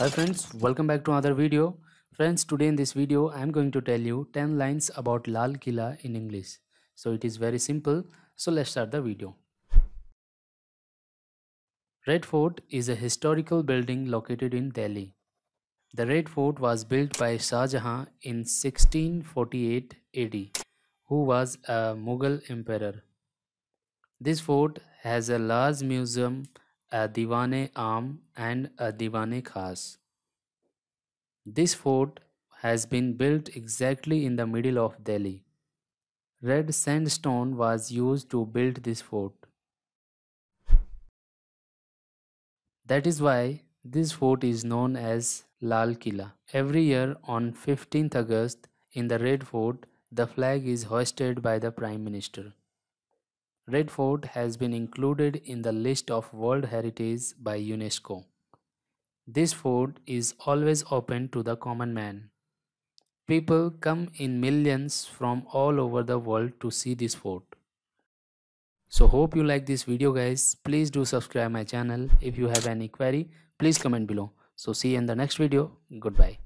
Hi friends, welcome back to another video. Friends, today in this video, I am going to tell you 10 lines about Lal Kila in English. So it is very simple. So let's start the video. Red Fort is a historical building located in Delhi. The Red Fort was built by Shah Jahan in 1648 AD, who was a Mughal emperor. This fort has a large museum a Diwane Am and a Diwane Khas. This fort has been built exactly in the middle of Delhi. Red sandstone was used to build this fort. That is why this fort is known as Lal Killa. Every year on 15th August in the Red Fort, the flag is hoisted by the Prime Minister. Red Fort has been included in the list of World Heritage by UNESCO. This fort is always open to the common man. People come in millions from all over the world to see this fort. So hope you like this video guys. Please do subscribe my channel. If you have any query, please comment below. So see you in the next video. Goodbye.